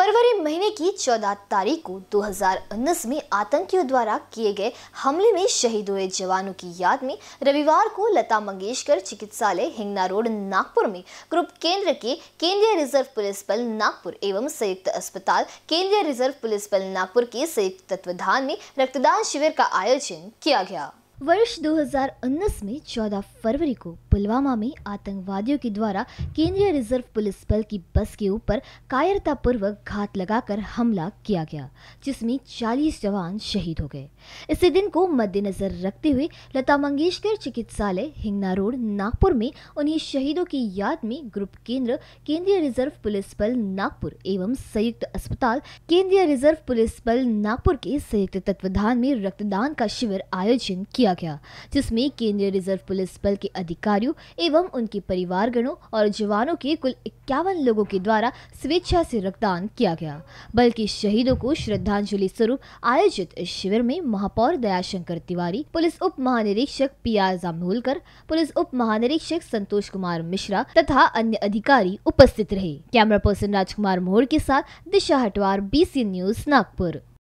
फरवरी महीने की 14 तारीख को 2019 में आतंकियों द्वारा किए गए हमले में शहीद हुए जवानों की याद में रविवार को लता मंगेशकर चिकित्सालय हिंगना रोड नागपुर में ग्रुप केंद्र के केंद्रीय रिजर्व पुलिस बल नागपुर एवं संयुक्त अस्पताल केंद्रीय रिजर्व पुलिस बल नागपुर के संयुक्त तत्वाधान में रक्तदान शिविर का आयोजन किया गया वर्ष 2019 में 14 फरवरी को पुलवामा में आतंकवादियों के द्वारा केंद्रीय रिजर्व पुलिस बल की बस के ऊपर कायरतापूर्वक घात लगाकर हमला किया गया जिसमें 40 जवान शहीद हो गए इसी दिन को मद्देनजर रखते हुए लता मंगेशकर चिकित्सालय हिंगना रोड नागपुर में उन्हीं शहीदों की याद में ग्रुप केंद्र केंद्रीय रिजर्व पुलिस बल नागपुर एवं संयुक्त अस्पताल केंद्रीय रिजर्व पुलिस बल नागपुर के संयुक्त तत्वधान में रक्तदान का शिविर आयोजन किया किया गया जिसमें केंद्रीय रिजर्व पुलिस बल के अधिकारियों एवं उनके परिवारगणों और जवानों के कुल इक्यावन लोगों के द्वारा स्वेच्छा से रक्तदान किया गया बल्कि शहीदों को श्रद्धांजलि स्वरूप आयोजित इस शिविर में महापौर दयाशंकर तिवारी पुलिस उप महानिरीक्षक पी आर जामोलकर पुलिस उप महानिरीक्षक संतोष कुमार मिश्रा तथा अन्य अधिकारी उपस्थित रहे कैमरा पर्सन राजकुमार मोहर के साथ दिशा हटवार बी न्यूज नागपुर